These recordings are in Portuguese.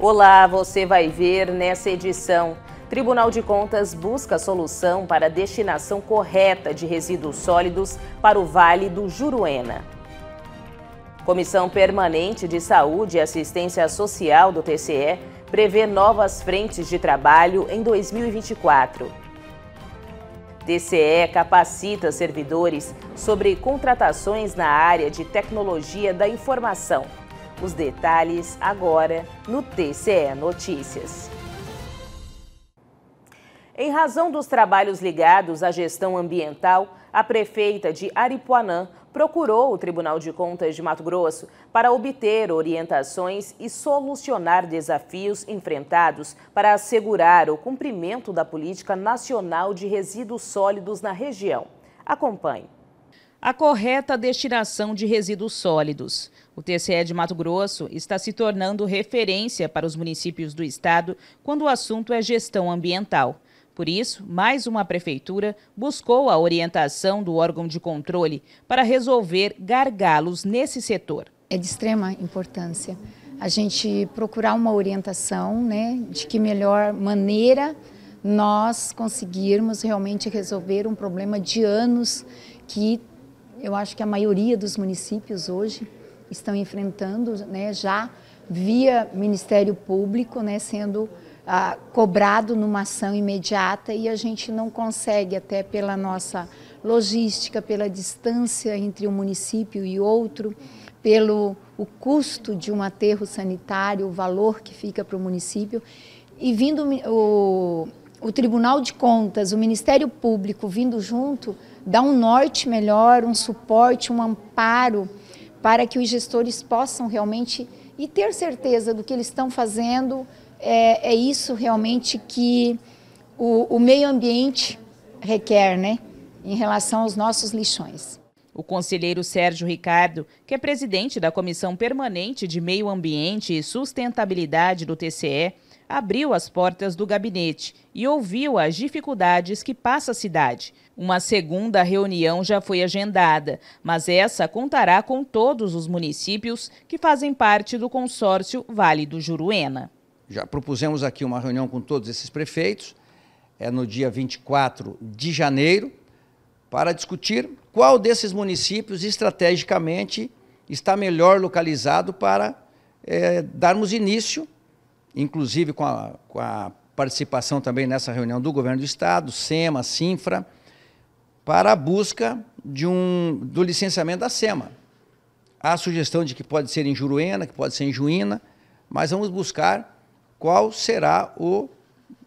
Olá, você vai ver nessa edição. Tribunal de Contas busca solução para a destinação correta de resíduos sólidos para o Vale do Juruena. Comissão Permanente de Saúde e Assistência Social do TCE prevê novas frentes de trabalho em 2024. TCE capacita servidores sobre contratações na área de tecnologia da informação. Os detalhes agora no TCE Notícias. Em razão dos trabalhos ligados à gestão ambiental, a prefeita de Aripuanã procurou o Tribunal de Contas de Mato Grosso para obter orientações e solucionar desafios enfrentados para assegurar o cumprimento da Política Nacional de Resíduos Sólidos na região. Acompanhe. A correta destinação de resíduos sólidos. O TCE de Mato Grosso está se tornando referência para os municípios do estado quando o assunto é gestão ambiental. Por isso, mais uma prefeitura buscou a orientação do órgão de controle para resolver gargalos nesse setor. É de extrema importância a gente procurar uma orientação né, de que melhor maneira nós conseguirmos realmente resolver um problema de anos que eu acho que a maioria dos municípios hoje estão enfrentando, né, já via Ministério Público, né, sendo ah, cobrado numa ação imediata e a gente não consegue, até pela nossa logística, pela distância entre um município e outro, pelo o custo de um aterro sanitário, o valor que fica para o município. E vindo o, o Tribunal de Contas, o Ministério Público vindo junto, dá um norte melhor, um suporte, um amparo para que os gestores possam realmente e ter certeza do que eles estão fazendo. É, é isso realmente que o, o meio ambiente requer, né, em relação aos nossos lixões. O conselheiro Sérgio Ricardo, que é presidente da Comissão Permanente de Meio Ambiente e Sustentabilidade do TCE, abriu as portas do gabinete e ouviu as dificuldades que passa a cidade. Uma segunda reunião já foi agendada, mas essa contará com todos os municípios que fazem parte do consórcio Vale do Juruena. Já propusemos aqui uma reunião com todos esses prefeitos, é no dia 24 de janeiro, para discutir qual desses municípios estrategicamente está melhor localizado para é, darmos início inclusive com a, com a participação também nessa reunião do governo do estado, SEMA, SINFRA, para a busca de um, do licenciamento da SEMA. Há a sugestão de que pode ser em Juruena, que pode ser em Juína, mas vamos buscar qual será o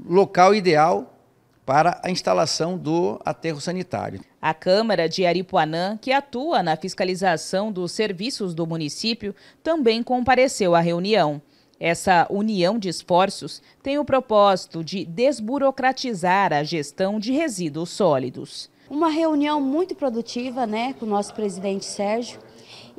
local ideal para a instalação do aterro sanitário. A Câmara de Aripuanã, que atua na fiscalização dos serviços do município, também compareceu à reunião. Essa união de esforços tem o propósito de desburocratizar a gestão de resíduos sólidos. Uma reunião muito produtiva né, com o nosso presidente Sérgio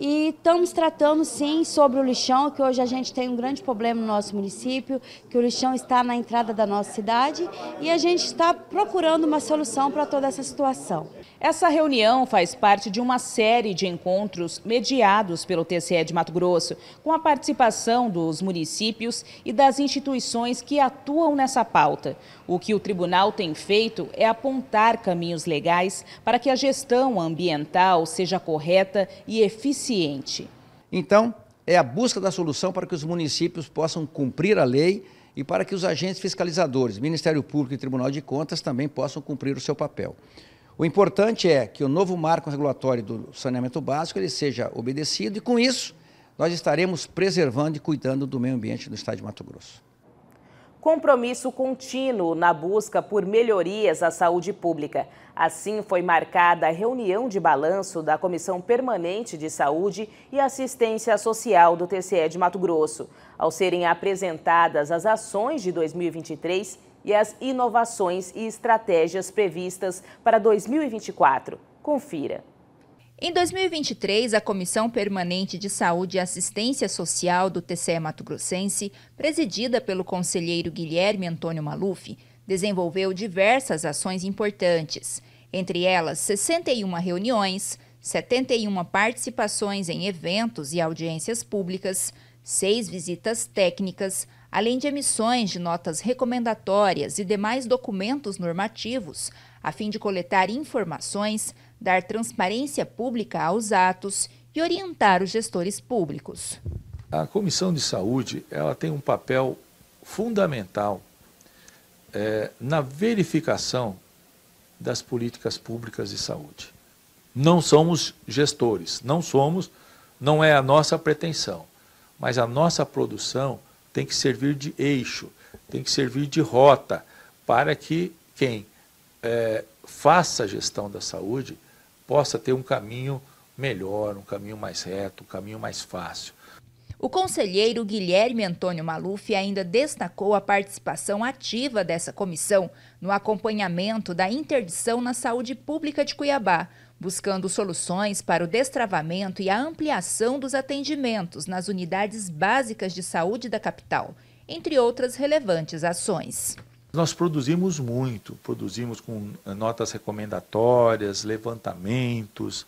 e estamos tratando sim sobre o lixão, que hoje a gente tem um grande problema no nosso município, que o lixão está na entrada da nossa cidade e a gente está procurando uma solução para toda essa situação. Essa reunião faz parte de uma série de encontros mediados pelo TCE de Mato Grosso, com a participação dos municípios e das instituições que atuam nessa pauta. O que o tribunal tem feito é apontar caminhos legais para que a gestão ambiental seja correta e eficiente eficiente. Então, é a busca da solução para que os municípios possam cumprir a lei e para que os agentes fiscalizadores, Ministério Público e Tribunal de Contas também possam cumprir o seu papel. O importante é que o novo marco regulatório do saneamento básico ele seja obedecido e com isso nós estaremos preservando e cuidando do meio ambiente do estado de Mato Grosso compromisso contínuo na busca por melhorias à saúde pública. Assim foi marcada a reunião de balanço da Comissão Permanente de Saúde e Assistência Social do TCE de Mato Grosso, ao serem apresentadas as ações de 2023 e as inovações e estratégias previstas para 2024. Confira. Em 2023, a Comissão Permanente de Saúde e Assistência Social do TCE Mato Grossense, presidida pelo conselheiro Guilherme Antônio Maluf, desenvolveu diversas ações importantes, entre elas 61 reuniões, 71 participações em eventos e audiências públicas, seis visitas técnicas, além de emissões de notas recomendatórias e demais documentos normativos, a fim de coletar informações dar transparência pública aos atos e orientar os gestores públicos. A Comissão de Saúde ela tem um papel fundamental é, na verificação das políticas públicas de saúde. Não somos gestores, não somos, não é a nossa pretensão, mas a nossa produção tem que servir de eixo, tem que servir de rota para que quem é, faça a gestão da saúde possa ter um caminho melhor, um caminho mais reto, um caminho mais fácil. O conselheiro Guilherme Antônio Maluf ainda destacou a participação ativa dessa comissão no acompanhamento da interdição na saúde pública de Cuiabá, buscando soluções para o destravamento e a ampliação dos atendimentos nas unidades básicas de saúde da capital, entre outras relevantes ações. Nós produzimos muito, produzimos com eh, notas recomendatórias, levantamentos,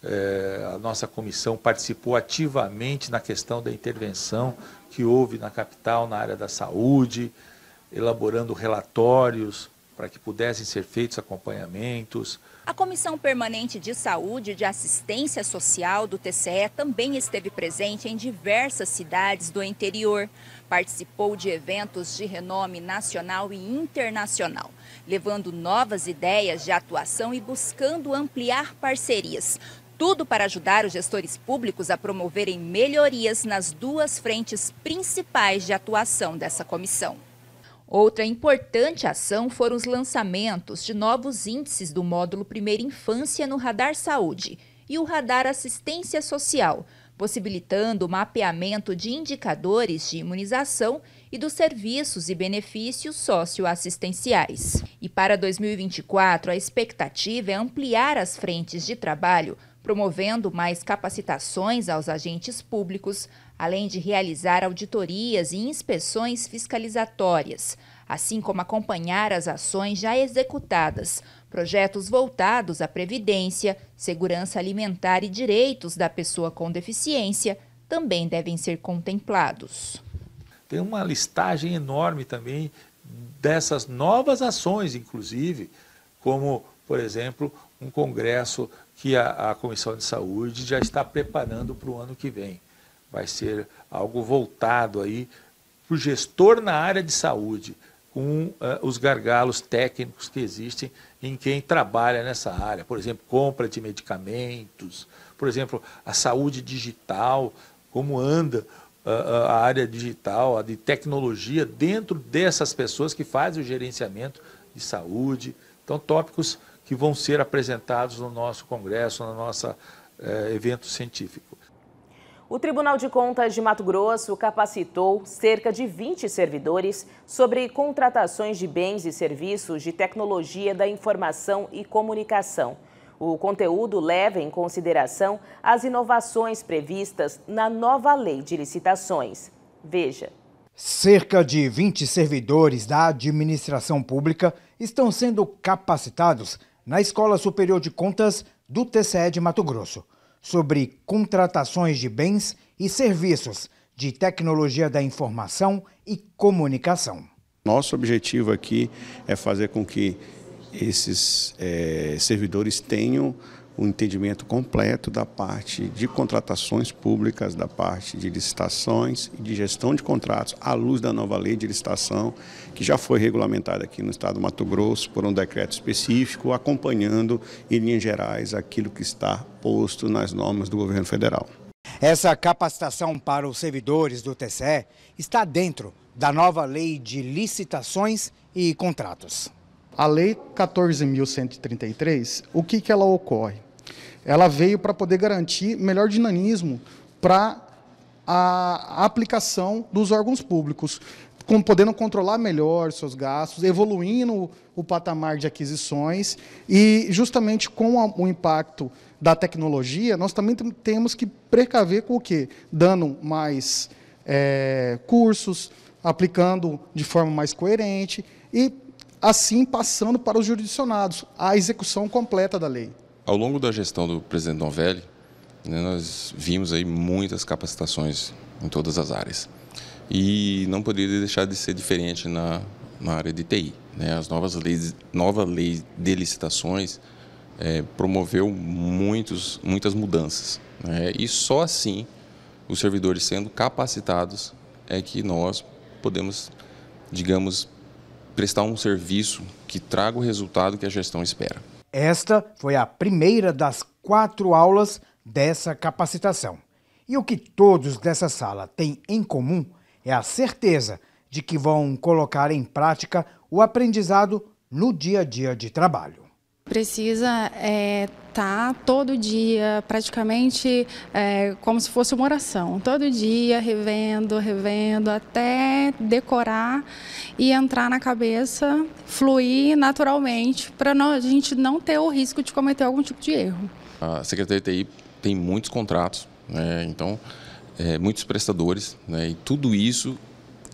é, a nossa comissão participou ativamente na questão da intervenção que houve na capital na área da saúde, elaborando relatórios, para que pudessem ser feitos acompanhamentos. A Comissão Permanente de Saúde e de Assistência Social do TCE também esteve presente em diversas cidades do interior. Participou de eventos de renome nacional e internacional, levando novas ideias de atuação e buscando ampliar parcerias. Tudo para ajudar os gestores públicos a promoverem melhorias nas duas frentes principais de atuação dessa comissão. Outra importante ação foram os lançamentos de novos índices do módulo Primeira Infância no Radar Saúde e o Radar Assistência Social, possibilitando o mapeamento de indicadores de imunização e dos serviços e benefícios socioassistenciais. E para 2024, a expectativa é ampliar as frentes de trabalho, promovendo mais capacitações aos agentes públicos, além de realizar auditorias e inspeções fiscalizatórias, assim como acompanhar as ações já executadas, projetos voltados à previdência, segurança alimentar e direitos da pessoa com deficiência também devem ser contemplados. Tem uma listagem enorme também dessas novas ações, inclusive, como, por exemplo, um congresso que a, a Comissão de Saúde já está preparando para o ano que vem vai ser algo voltado aí para o gestor na área de saúde, com uh, os gargalos técnicos que existem em quem trabalha nessa área. Por exemplo, compra de medicamentos, por exemplo, a saúde digital, como anda uh, a área digital, a de tecnologia, dentro dessas pessoas que fazem o gerenciamento de saúde. Então, tópicos que vão ser apresentados no nosso congresso, no nosso uh, evento científico. O Tribunal de Contas de Mato Grosso capacitou cerca de 20 servidores sobre contratações de bens e serviços de tecnologia da informação e comunicação. O conteúdo leva em consideração as inovações previstas na nova lei de licitações. Veja. Cerca de 20 servidores da administração pública estão sendo capacitados na Escola Superior de Contas do TCE de Mato Grosso sobre contratações de bens e serviços de tecnologia da informação e comunicação. Nosso objetivo aqui é fazer com que esses é, servidores tenham o entendimento completo da parte de contratações públicas, da parte de licitações e de gestão de contratos, à luz da nova lei de licitação, que já foi regulamentada aqui no estado do Mato Grosso por um decreto específico, acompanhando, em linhas gerais, aquilo que está posto nas normas do governo federal. Essa capacitação para os servidores do TCE está dentro da nova lei de licitações e contratos. A Lei 14.133, o que, que ela ocorre? ela veio para poder garantir melhor dinamismo para a aplicação dos órgãos públicos, com, podendo controlar melhor seus gastos, evoluindo o patamar de aquisições e justamente com a, o impacto da tecnologia, nós também temos que precaver com o quê? Dando mais é, cursos, aplicando de forma mais coerente e assim passando para os jurisdicionados a execução completa da lei. Ao longo da gestão do presidente Novelli, né, nós vimos aí muitas capacitações em todas as áreas. E não poderia deixar de ser diferente na, na área de TI. Né? As novas leis, nova lei de licitações é, promoveu muitos, muitas mudanças. Né? E só assim, os servidores sendo capacitados, é que nós podemos, digamos, prestar um serviço que traga o resultado que a gestão espera. Esta foi a primeira das quatro aulas dessa capacitação. E o que todos dessa sala têm em comum é a certeza de que vão colocar em prática o aprendizado no dia a dia de trabalho. Precisa estar é, tá todo dia, praticamente é, como se fosse uma oração. Todo dia, revendo, revendo, até decorar e entrar na cabeça, fluir naturalmente, para a gente não ter o risco de cometer algum tipo de erro. A Secretaria de TI tem muitos contratos, né? então, é, muitos prestadores, né? e tudo isso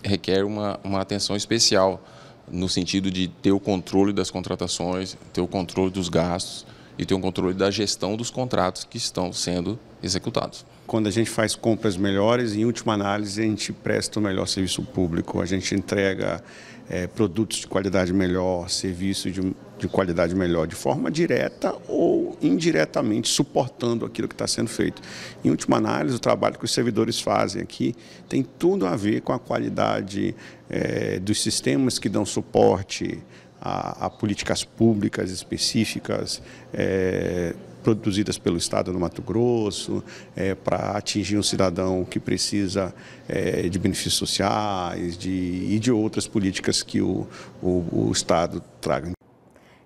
requer uma, uma atenção especial no sentido de ter o controle das contratações, ter o controle dos gastos e ter o controle da gestão dos contratos que estão sendo executados. Quando a gente faz compras melhores, em última análise, a gente presta o melhor serviço público, a gente entrega é, produtos de qualidade melhor, serviço de, de qualidade melhor, de forma direta ou indiretamente suportando aquilo que está sendo feito. Em última análise, o trabalho que os servidores fazem aqui tem tudo a ver com a qualidade é, dos sistemas que dão suporte a, a políticas públicas específicas. É, produzidas pelo Estado no Mato Grosso, é, para atingir um cidadão que precisa é, de benefícios sociais de, e de outras políticas que o, o, o Estado traga.